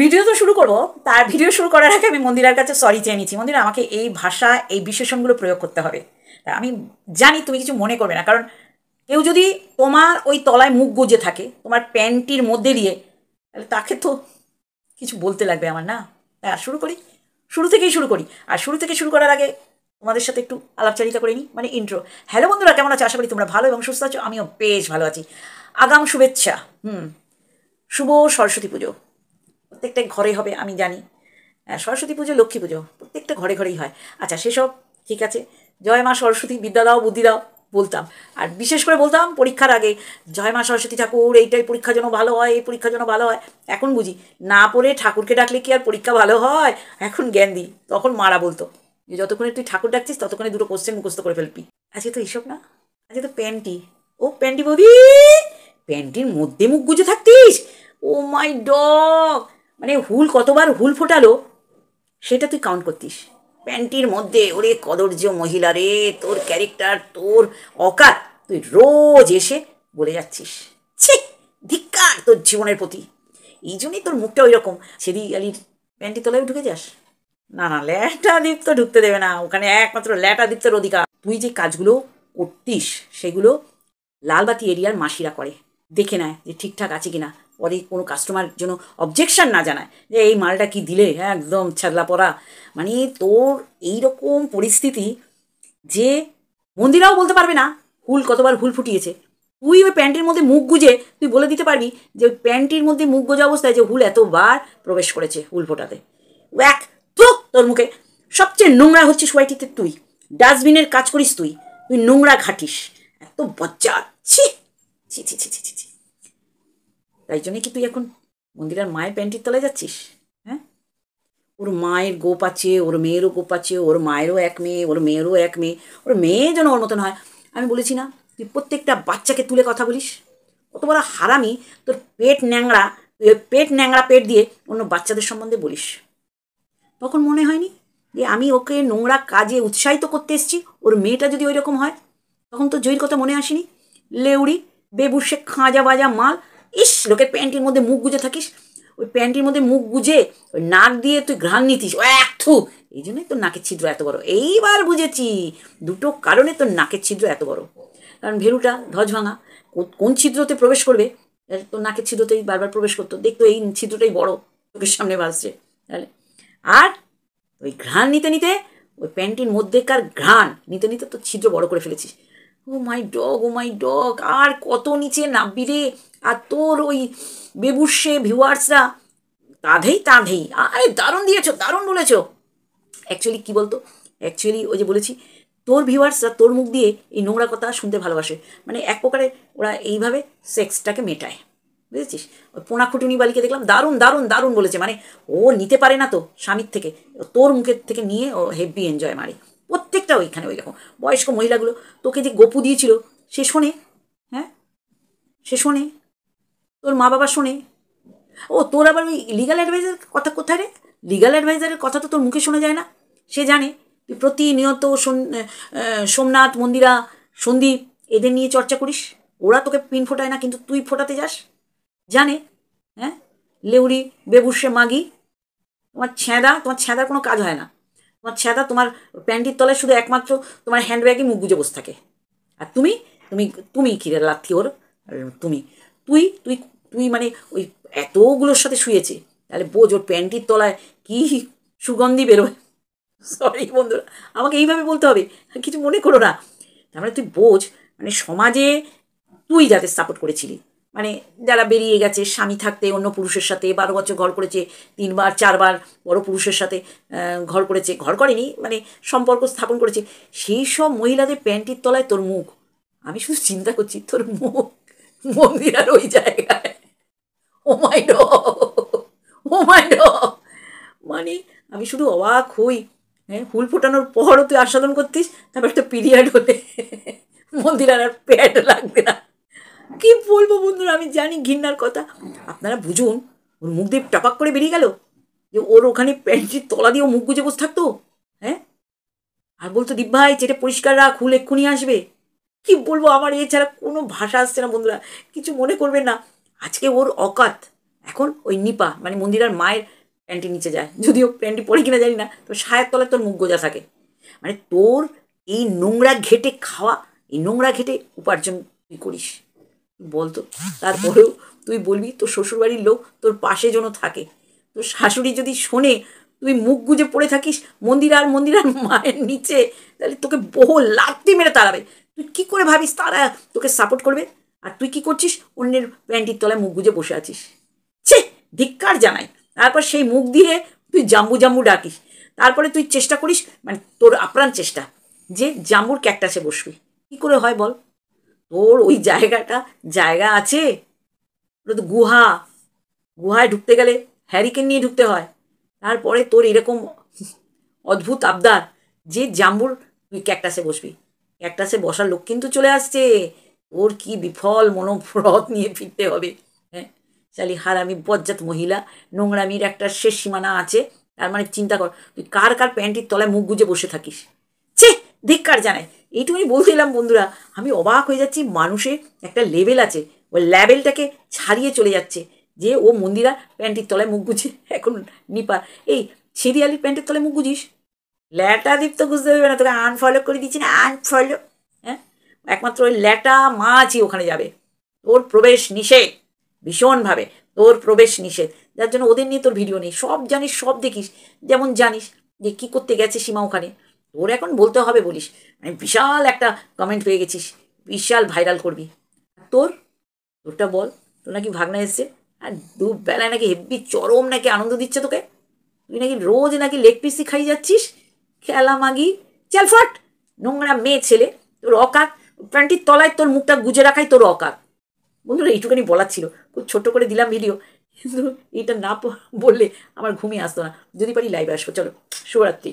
video তো শুরু করবো তার ভিডিও শুরু করার আগে আমি মন্দিরার কাছে সরি চেয়ে নিচ্ছি মন্দিরা আমাকে এই ভাষা এই বিশেষণগুলো প্রয়োগ করতে হবে তা আমি জানি তুমি কিছু মনে করবে না কারণ কেউ যদি তোমার ওই তলায় মুখ গুজে থাকে তোমার প্যান্টির মধ্যে দিয়ে তাহলে তাকে তো কিছু বলতে লাগবে আমার না হ্যাঁ শুরু করি শুরু থেকেই শুরু করি আর শুরু থেকে শুরু করার আগে তোমাদের সাথে একটু আলাপচারিতা করে নিই মানে ইন্ট্রো হ্যালো বন্ধুরা কেমন আছো আশা করি তোমরা ভালো এবং সুস্থ আছো আমিও বেশ ভালো আছি আগাম শুভেচ্ছা হুম শুভ সরস্বতী পুজো প্রত্যেকটাই ঘরে হবে আমি জানি সরস্বতী পুজো লক্ষ্মী পুজো প্রত্যেকটা ঘরে ঘরেই হয় আচ্ছা সেসব ঠিক আছে জয় মা সরস্বতী বিদ্যা দাও বুদ্ধি দাও বলতাম আর বিশেষ করে বলতাম পরীক্ষার আগে জয় মা সরস্বতী ঠাকুর এইটাই পরীক্ষা যেন ভালো হয় এই পরীক্ষা যেন ভালো হয় এখন বুঝি না পড়ে ঠাকুরকে ডাকলে কি আর পরীক্ষা ভালো হয় এখন জ্ঞান দিই তখন মারা বলতো যে যতক্ষণে তুই ঠাকুর ডাকছিস ততক্ষণে দুটো কোশ্চেন মুখস্ত করে ফেলবি আজকে তো এইসব না আজকে তো প্যান্টি ও প্যান্টি বৌদি প্যান্টির মধ্যে মুখ গুজে থাকতিস ও মাই ডগ মানে হুল কতবার হুল ফোটালো সেটা তুই কাউন্ট করতিস প্যান্টির মধ্যে ওরে কদর্য মহিলা রে তোর ক্যারেক্টার তোর অকার তুই রোজ এসে বলে যাচ্ছিস ছি ধিক্কার তোর জীবনের প্রতি এই জন্যই তোর মুখটা ওই রকম সেদি আলির প্যান্টি তলায় ঢুকে যাস না না ল্যাটা তো ঢুকতে দেবে না ওখানে একমাত্র ল্যাটা দ্বীপের অধিকার তুই যে কাজগুলো করতিস সেগুলো লালবাতি এরিয়ার মাসিরা করে দেখে নেয় যে ঠিকঠাক আছে কিনা পরে কোনো কাস্টমার জন্য অবজেকশান না জানায় যে এই মালটা কি দিলে হ্যাঁ একদম ছাদলা পড়া মানে তোর এই রকম পরিস্থিতি যে মন্দিরাও বলতে পারবে না হুল কতবার হুল ফুটিয়েছে তুই ওই প্যান্টের মধ্যে মুখ গুজে তুই বলে দিতে পারবি যে ওই প্যান্টির মধ্যে মুখ গোজা অবস্থায় যে হুল এতবার প্রবেশ করেছে হুল ফোটাতে এক তো তোর মুখে সবচেয়ে নোংরা হচ্ছে সোয়াইটিতে তুই ডাস্টবিনের কাজ করিস তুই তুই নোংরা ঘাটিস এত বজ্জা ছি ছি ছি ছি ছি ছি তাই জন্যে কি তুই এখন মন্দিরের মায়ের প্যান্টির তলায় যাচ্ছিস হ্যাঁ ওর মায়ের গোপ আছে ওর মেয়েরও গোপ আছে ওর মায়েরও এক মেয়ে ওর মেয়েরও এক মেয়ে ওর মেয়ে যেন ওর মতন হয় আমি বলেছি না তুই প্রত্যেকটা বাচ্চাকে তুলে কথা বলিস কত বড় হারামি তোর পেট ন্যাংরা পেট ন্যাংরা পেট দিয়ে অন্য বাচ্চাদের সম্বন্ধে বলিস তখন মনে হয়নি যে আমি ওকে নোংরা কাজে উৎসাহিত করতে এসেছি ওর মেয়েটা যদি ওই রকম হয় তখন তো জয়ীর কথা মনে আসেনি লেউড়ি বেবুসে খাঁজা বাজা মাল ইস লোকের প্যান্টের মধ্যে মুখ গুজে থাকিস ওই প্যান্টের মধ্যে মুখ গুজে ওই নাক দিয়ে তুই ঘ্রাণ নিতিস ও এক থু এই জন্যই তোর নাকের ছিদ্র এত বড় এইবার বুঝেছি দুটো কারণে তোর নাকের ছিদ্র এত বড় কারণ ভেরুটা ধজ ভাঙা কোন ছিদ্রতে প্রবেশ করবে তোর নাকের ছিদ্রতেই বারবার প্রবেশ করতো দেখতো এই ছিদ্রটাই বড় চোখের সামনে বাসছে তাহলে আর ওই ঘ্রাণ নিতে নিতে ওই প্যান্টির মধ্যেকার ঘ্রাণ নিতে নিতে তোর ছিদ্র বড় করে ফেলেছিস ও মাই ডগ ও মাই ডগ আর কত নিচে নাববি রে আর তোর ওই বেবুসে ভিউয়ার্সরা তাঁধেই তাঁধেই আরে দারুণ দিয়েছো দারুণ বলেছো অ্যাকচুয়ালি কী বলতো অ্যাকচুয়ালি ওই যে বলেছি তোর ভিউয়ার্সরা তোর মুখ দিয়ে এই নোংরা কথা শুনতে ভালোবাসে মানে এক প্রকারে ওরা এইভাবে সেক্সটাকে মেটায় বুঝেছিস ওই পোনাখুটুনি বালিকে দেখলাম দারুণ দারুণ দারুণ বলেছে মানে ও নিতে পারে না তো স্বামীর থেকে তোর মুখের থেকে নিয়ে ও হেভি এনজয় মারে ছেলেটা ওইখানে ওই রকম বয়স্ক মহিলাগুলো তোকে যে গপু দিয়েছিল সে শোনে হ্যাঁ সে শোনে তোর মা বাবা শোনে ও তোর আবার ওই লিগাল অ্যাডভাইজার কথা কোথায় রে লিগাল অ্যাডভাইজারের কথা তো তোর মুখে শোনা যায় না সে জানে তুই প্রতিনিয়ত সোমনাথ মন্দিরা সন্দীপ এদের নিয়ে চর্চা করিস ওরা তোকে পিন ফোটায় না কিন্তু তুই ফোটাতে যাস জানে হ্যাঁ লেউরি বেবুসে মাগি তোমার ছ্যাঁদা তোমার ছ্যাঁদার কোনো কাজ হয় না তোমার ছেঁদা তোমার প্যান্টির তলায় শুধু একমাত্র তোমার হ্যান্ডব্যাগই মুখ গুজে বসে থাকে আর তুমি তুমি তুমি কিরে লাথি ওর তুমি তুই তুই তুই মানে ওই এতগুলোর সাথে শুয়েছে তাহলে বোঝ ওর প্যান্টির তলায় কী সুগন্ধি বেরোয় সরি বন্ধুরা আমাকে এইভাবে বলতে হবে কিছু মনে করো না তার মানে তুই বোঝ মানে সমাজে তুই যাদের সাপোর্ট করেছিলি মানে যারা বেরিয়ে গেছে স্বামী থাকতে অন্য পুরুষের সাথে বারো বছর ঘর করেছে তিনবার চারবার বড় পুরুষের সাথে ঘর করেছে ঘর করেনি মানে সম্পর্ক স্থাপন করেছে সেই সব মহিলাদের প্যান্টির তলায় তোর মুখ আমি শুধু চিন্তা করছি তোর মুখ মন্দির আর ওই জায়গায় ও মাই ড মানে আমি শুধু অবাক হই হ্যাঁ ফুল ফোটানোর পরও তুই আস্বাদন করতিস তারপর একটা পিরিয়ড হলে মন্দির আর প্যাড লাগবে না কি বলবো বন্ধুরা আমি জানি ঘৃণার কথা আপনারা বুঝুন ওর মুখ দিয়ে টপাক করে বেরিয়ে গেল যে ওর ওখানে প্যান্টের তলা দিয়ে মুখ গুজে বসে থাকতো হ্যাঁ আর বলতো দিব্যা ভাই যেটা পরিষ্কার রাখ হুল এক্ষুনি আসবে কি বলবো আমার এছাড়া কোনো ভাষা আসছে না বন্ধুরা কিছু মনে করবেন না আজকে ওর অকাত এখন ওই নিপা মানে মন্দিরার মায়ের প্যান্টি নিচে যায় যদিও প্যান্টি পরে কিনা জানি না তো সায়ের তলায় তোর মুখ গোজা থাকে মানে তোর এই নোংরা ঘেটে খাওয়া এই নোংরা ঘেটে উপার্জন তুই করিস বলতো তারপরেও তুই বলবি তোর শ্বশুরবাড়ির লোক তোর পাশে যেন থাকে তোর শাশুড়ি যদি শোনে তুই মুখ গুজে পড়ে থাকিস মন্দির আর মন্দির আর মায়ের নিচে তাহলে তোকে বহু লাগতি মেরে তাড়াবে তুই কী করে ভাবিস তারা তোকে সাপোর্ট করবে আর তুই কি করছিস অন্যের প্যান্টির তলায় মুখ গুজে বসে আছিস ছে ধিক্কার জানাই তারপর সেই মুখ দিয়ে তুই জাম্বু জাম্বু ডাকিস তারপরে তুই চেষ্টা করিস মানে তোর আপ্রাণ চেষ্টা যে জাম্বুর ক্যাকটাসে বসবি কী করে হয় বল তোর ওই জায়গাটা জায়গা আছে ওটা তো গুহা গুহায় ঢুকতে গেলে হ্যারিকেন নিয়ে ঢুকতে হয় তারপরে তোর এরকম অদ্ভুত আবদার যে জাম্বুর তুই ক্যাকটাসে বসবি ক্যাকটাসে বসার লোক কিন্তু চলে আসছে ওর কি বিফল মনোভ্রত নিয়ে ফিরতে হবে হ্যাঁ চালি হারামি বজ্জাত মহিলা নোংরামির একটা শেষ সীমানা আছে তার মানে চিন্তা কর তুই কার কার প্যান্টির তলায় মুখ গুজে বসে থাকিস ধিক্কার জানায় এইটুকুনি বলছিলাম বন্ধুরা আমি অবাক হয়ে যাচ্ছি মানুষের একটা লেভেল আছে ও লেভেলটাকে ছাড়িয়ে চলে যাচ্ছে যে ও মন্দিরা প্যান্টের তলায় মুখ গুছে এখন নিপা এই সিরিয়ালি প্যান্টের তলায় মুখ গুজিস ল্যাটা দীপ তো গুজতে দেবে না তোকে আনফলো করে দিচ্ছি না আনফলো হ্যাঁ একমাত্র ওই ল্যাটা মাছই ওখানে যাবে তোর প্রবেশ নিষেধ ভীষণভাবে তোর প্রবেশ নিষেধ যার জন্য ওদের নিয়ে তোর ভিডিও নেই সব জানিস সব দেখিস যেমন জানিস যে কী করতে গেছে সীমা ওখানে তোর এখন বলতে হবে বলিস আমি বিশাল একটা কমেন্ট পেয়ে গেছিস বিশাল ভাইরাল করবি তোর তোরটা বল তোর নাকি ভাগনা এসছে আর দুবেলায় নাকি হেব্বি চরম নাকি আনন্দ দিচ্ছে তোকে তুই নাকি রোজ নাকি লেগ পিসি খাই যাচ্ছিস খেলা মাগি চাল ফাট নোংরা মেয়ে ছেলে তোর অকাত প্যান্টির তলায় তোর মুখটা গুজে রাখাই তোর অকাত বন্ধুরা এইটুখানি বলার ছিল খুব ছোট্ট করে দিলাম ভিডিও কিন্তু এটা না বললে আমার ঘুমিয়ে আসতো না যদি পারি লাইভে আসবো চলো শুভরাত্রি